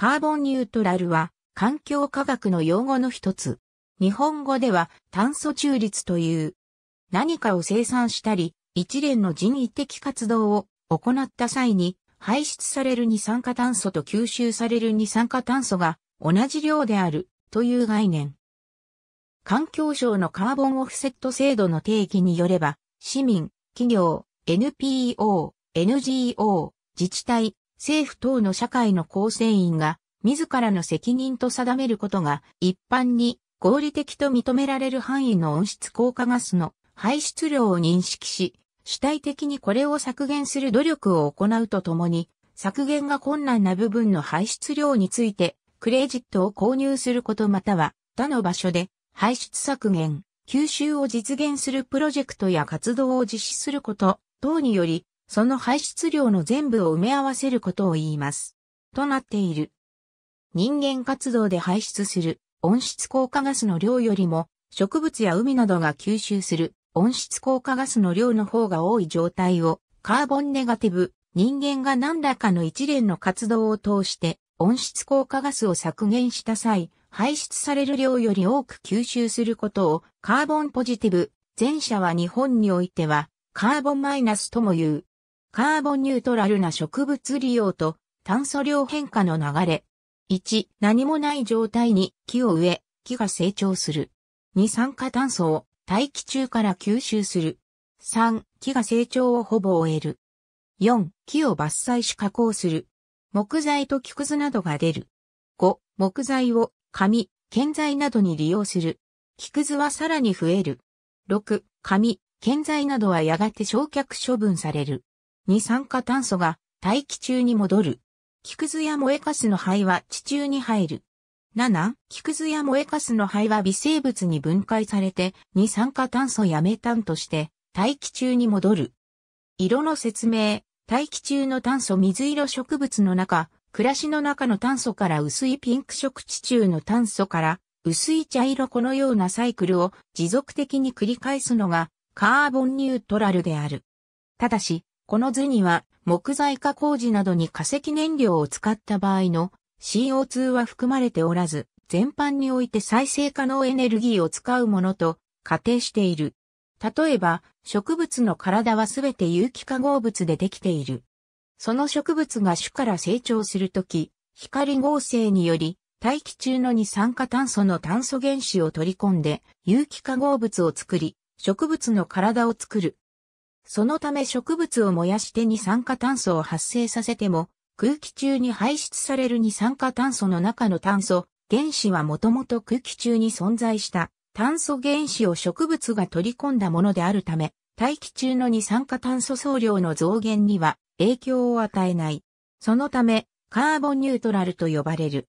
カーボンニュートラルは環境科学の用語の一つ。日本語では炭素中立という。何かを生産したり、一連の人為的活動を行った際に排出される二酸化炭素と吸収される二酸化炭素が同じ量であるという概念。環境省のカーボンオフセット制度の定義によれば、市民、企業、NPO、NGO、自治体、政府等の社会の構成員が自らの責任と定めることが一般に合理的と認められる範囲の温室効果ガスの排出量を認識し、主体的にこれを削減する努力を行うとともに、削減が困難な部分の排出量について、クレジットを購入することまたは他の場所で排出削減、吸収を実現するプロジェクトや活動を実施すること等により、その排出量の全部を埋め合わせることを言います。となっている。人間活動で排出する温室効果ガスの量よりも植物や海などが吸収する温室効果ガスの量の方が多い状態をカーボンネガティブ、人間が何らかの一連の活動を通して温室効果ガスを削減した際、排出される量より多く吸収することをカーボンポジティブ、前者は日本においてはカーボンマイナスとも言う。カーボンニュートラルな植物利用と炭素量変化の流れ、1、何もない状態に木を植え、木が成長する。2、酸化炭素を大気中から吸収する。3、木が成長をほぼ終える。4、木を伐採し加工する。木材と木くずなどが出る。5、木材を紙、建材などに利用する。木くずはさらに増える。6、紙、建材などはやがて焼却処分される。二酸化炭素が大気中に戻る。木くずや燃えかすの灰は地中に入る。7、木くずや燃えかすの灰は微生物に分解されて、二酸化炭素やメタンとして、大気中に戻る。色の説明、大気中の炭素水色植物の中、暮らしの中の炭素から薄いピンク色地中の炭素から薄い茶色このようなサイクルを持続的に繰り返すのがカーボンニュートラルである。ただし、この図には木材加工時などに化石燃料を使った場合の CO2 は含まれておらず、全般において再生可能エネルギーを使うものと仮定している。例えば、植物の体はすべて有機化合物でできている。その植物が種から成長するとき、光合成により、大気中の二酸化炭素の炭素原子を取り込んで、有機化合物を作り、植物の体を作る。そのため植物を燃やして二酸化炭素を発生させても、空気中に排出される二酸化炭素の中の炭素、原子はもともと空気中に存在した炭素原子を植物が取り込んだものであるため、大気中の二酸化炭素総量の増減には影響を与えない。そのため、カーボンニュートラルと呼ばれる。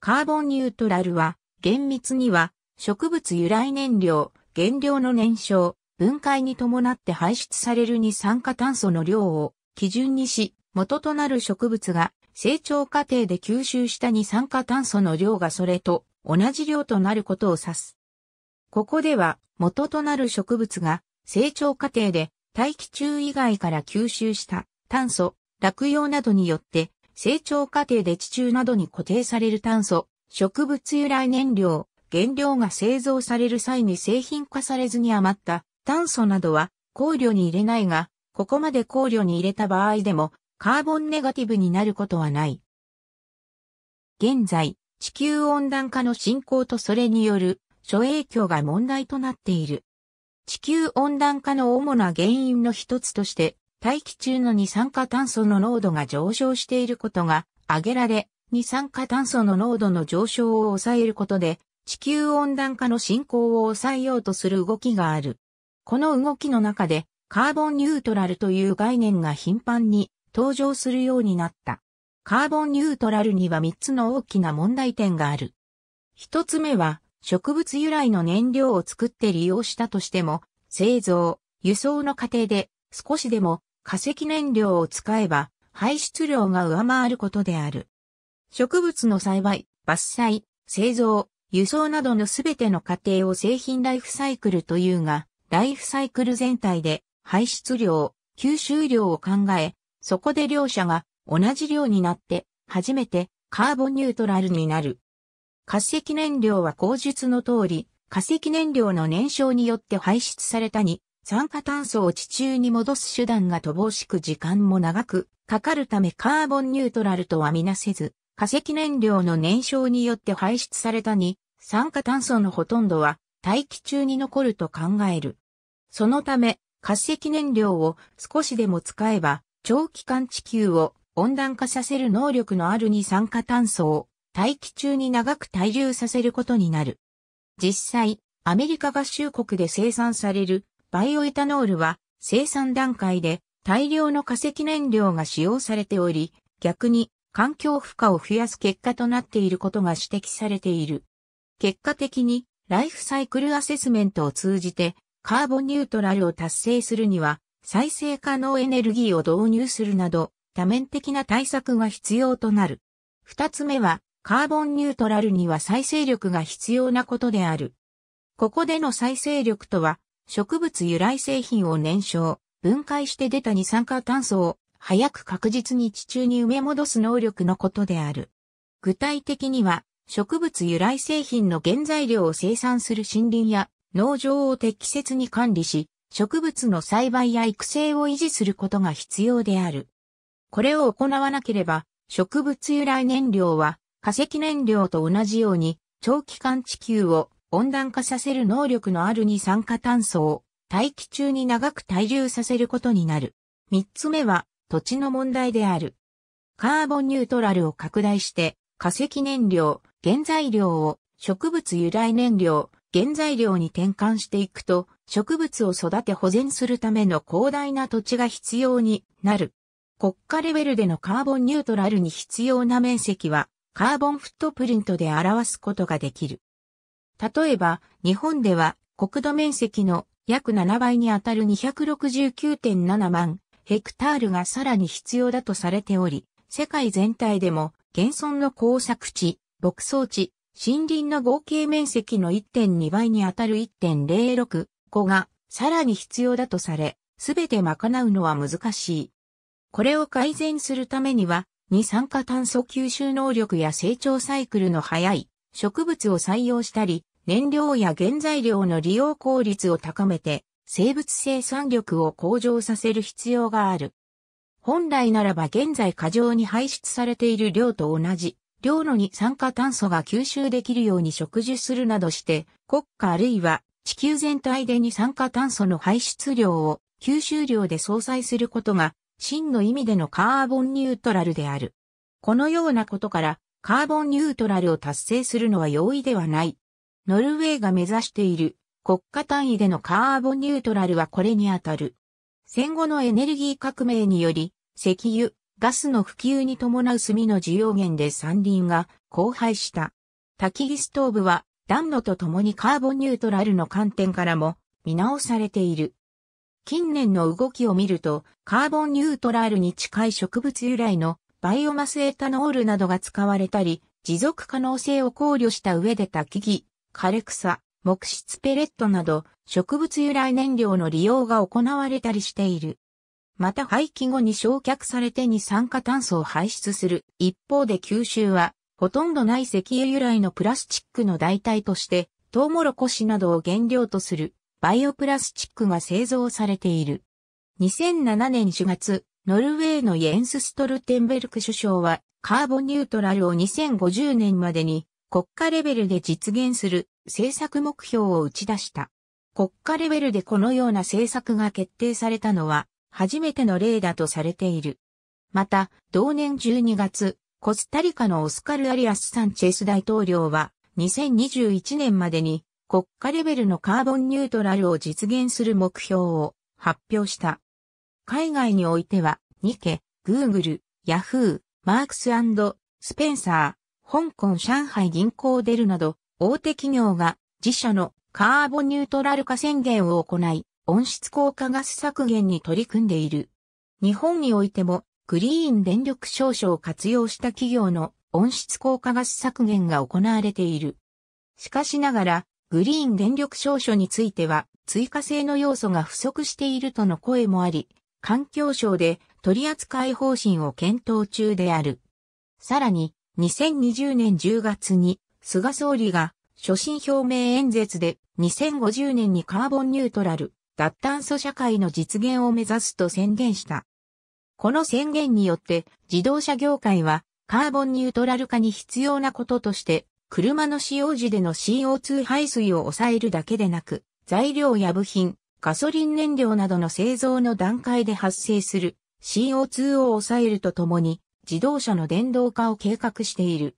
カーボンニュートラルは、厳密には、植物由来燃料、原料の燃焼、分解に伴って排出される二酸化炭素の量を基準にし、元となる植物が成長過程で吸収した二酸化炭素の量がそれと同じ量となることを指す。ここでは元となる植物が成長過程で大気中以外から吸収した炭素、落葉などによって成長過程で地中などに固定される炭素、植物由来燃料、原料が製造される際に製品化されずに余った炭素などは考慮に入れないが、ここまで考慮に入れた場合でもカーボンネガティブになることはない。現在、地球温暖化の進行とそれによる諸影響が問題となっている。地球温暖化の主な原因の一つとして、大気中の二酸化炭素の濃度が上昇していることが挙げられ、二酸化炭素の濃度の上昇を抑えることで、地球温暖化の進行を抑えようとする動きがある。この動きの中でカーボンニュートラルという概念が頻繁に登場するようになった。カーボンニュートラルには3つの大きな問題点がある。1つ目は植物由来の燃料を作って利用したとしても製造、輸送の過程で少しでも化石燃料を使えば排出量が上回ることである。植物の栽培、伐採、製造、輸送などのすべての過程を製品ライフサイクルというが、ライフサイクル全体で排出量、吸収量を考え、そこで両者が同じ量になって初めてカーボンニュートラルになる。化石燃料は口述の通り、化石燃料の燃焼によって排出されたに、酸化炭素を地中に戻す手段が乏しく時間も長くかかるためカーボンニュートラルとはみなせず、化石燃料の燃焼によって排出されたに、酸化炭素のほとんどは大気中に残ると考える。そのため、化石燃料を少しでも使えば、長期間地球を温暖化させる能力のある二酸化炭素を大気中に長く滞留させることになる。実際、アメリカ合衆国で生産されるバイオエタノールは生産段階で大量の化石燃料が使用されており、逆に環境負荷を増やす結果となっていることが指摘されている。結果的にライフサイクルアセスメントを通じてカーボンニュートラルを達成するには、再生可能エネルギーを導入するなど、多面的な対策が必要となる。二つ目は、カーボンニュートラルには再生力が必要なことである。ここでの再生力とは、植物由来製品を燃焼、分解して出た二酸化炭素を、早く確実に地中に埋め戻す能力のことである。具体的には、植物由来製品の原材料を生産する森林や農場を適切に管理し、植物の栽培や育成を維持することが必要である。これを行わなければ、植物由来燃料は化石燃料と同じように長期間地球を温暖化させる能力のある二酸化炭素を大気中に長く滞留させることになる。三つ目は土地の問題である。カーボンニュートラルを拡大して化石燃料、原材料を植物由来燃料、原材料に転換していくと、植物を育て保全するための広大な土地が必要になる。国家レベルでのカーボンニュートラルに必要な面積は、カーボンフットプリントで表すことができる。例えば、日本では国土面積の約7倍にあたる269.7万ヘクタールがさらに必要だとされており、世界全体でも、現存の工作地、牧草地、森林の合計面積の1.2倍にあたる1.06個がさらに必要だとされ、すべて賄うのは難しい。これを改善するためには、二酸化炭素吸収能力や成長サイクルの早い植物を採用したり、燃料や原材料の利用効率を高めて、生物生産力を向上させる必要がある。本来ならば現在過剰に排出されている量と同じ領土に酸化炭素が吸収できるように植樹するなどして、国家あるいは地球全体で二酸化炭素の排出量を吸収量で相殺することが、真の意味でのカーボンニュートラルである。このようなことから、カーボンニュートラルを達成するのは容易ではない。ノルウェーが目指している国家単位でのカーボンニュートラルはこれにあたる。戦後のエネルギー革命により、石油、ガスの普及に伴う炭の需要源で山林が荒廃した。焚き火ストーブは暖炉と共にカーボンニュートラルの観点からも見直されている。近年の動きを見ると、カーボンニュートラルに近い植物由来のバイオマスエタノールなどが使われたり、持続可能性を考慮した上で焚き木、枯れ草、木質ペレットなど植物由来燃料の利用が行われたりしている。また廃棄後に焼却されて二酸化炭素を排出する。一方で吸収は、ほとんどない石油由来のプラスチックの代替として、トウモロコシなどを原料とするバイオプラスチックが製造されている。2007年4月、ノルウェーのイエンス・ストルテンベルク首相は、カーボンニュートラルを2050年までに国家レベルで実現する政策目標を打ち出した。国家レベルでこのような政策が決定されたのは、初めての例だとされている。また、同年12月、コスタリカのオスカル・アリアス・サンチェス大統領は、2021年までに国家レベルのカーボンニュートラルを実現する目標を発表した。海外においては、ニケ、グーグル、ヤフー、マークススペンサー、香港上海銀行デルなど、大手企業が自社のカーボンニュートラル化宣言を行い、温室効果ガス削減に取り組んでいる。日本においてもグリーン電力証書を活用した企業の温室効果ガス削減が行われている。しかしながら、グリーン電力証書については追加性の要素が不足しているとの声もあり、環境省で取り扱い方針を検討中である。さらに、2020年10月に菅総理が所信表明演説で2050年にカーボンニュートラル、脱炭素社会の実現を目指すと宣言した。この宣言によって自動車業界はカーボンニュートラル化に必要なこととして車の使用時での CO2 排水を抑えるだけでなく材料や部品、ガソリン燃料などの製造の段階で発生する CO2 を抑えるとともに自動車の電動化を計画している。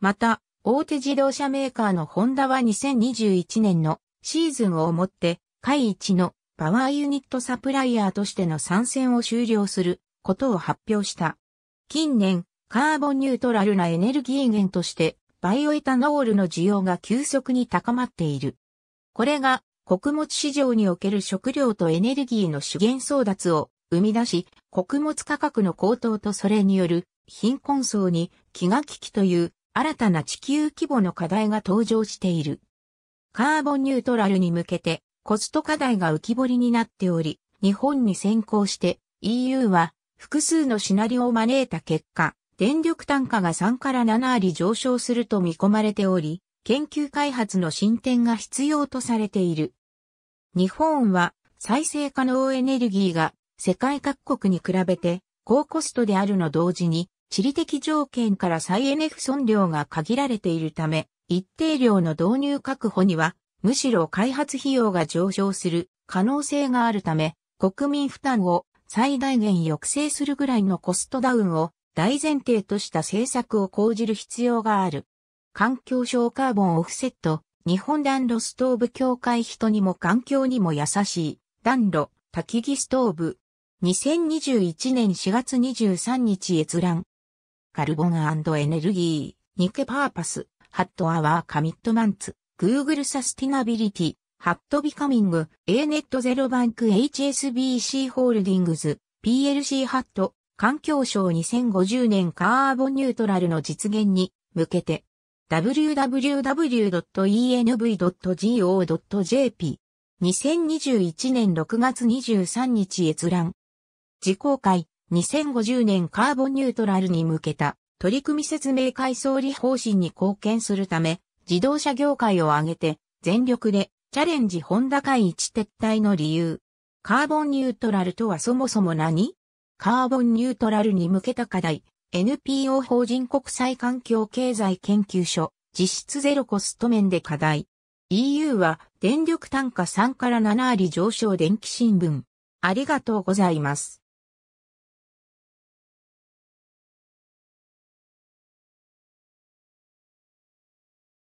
また、大手自動車メーカーのホンダは2021年のシーズンをもって、下位のパワーユニットサプライヤーとしての参戦を終了することを発表した。近年、カーボンニュートラルなエネルギー源として、バイオエタノールの需要が急速に高まっている。これが、穀物市場における食料とエネルギーの資源争奪を生み出し、穀物価格の高騰とそれによる貧困層に気が利きという新たな地球規模の課題が登場している。カーボンニュートラルに向けてコスト課題が浮き彫りになっており、日本に先行して EU は複数のシナリオを招いた結果、電力単価が3から7割上昇すると見込まれており、研究開発の進展が必要とされている。日本は再生可能エネルギーが世界各国に比べて高コストであるの同時に地理的条件から再エネ不損量が限られているため一定量の導入確保にはむしろ開発費用が上昇する可能性があるため、国民負担を最大限抑制するぐらいのコストダウンを大前提とした政策を講じる必要がある。環境省カーボンオフセット、日本暖炉ストーブ協会人にも環境にも優しい、暖炉、焚き木ストーブ。2021年4月23日閲覧。カルボンエネルギー、ニケパーパス、ハットアワーカミットマンツ。Google サスティナビリティ、ハットビカミング、A ネットゼロバンク HSBC ホールディングズ、PLC ハット、環境省2050年カーボンニュートラルの実現に向けて、www.env.go.jp 2021年6月23日閲覧。自公開、2050年カーボンニュートラルに向けた取り組み説明会総理方針に貢献するため、自動車業界を挙げて、全力で、チャレンジホンダ会一撤退の理由。カーボンニュートラルとはそもそも何カーボンニュートラルに向けた課題、NPO 法人国際環境経済研究所、実質ゼロコスト面で課題。EU は電力単価3から7割上昇電気新聞。ありがとうございます。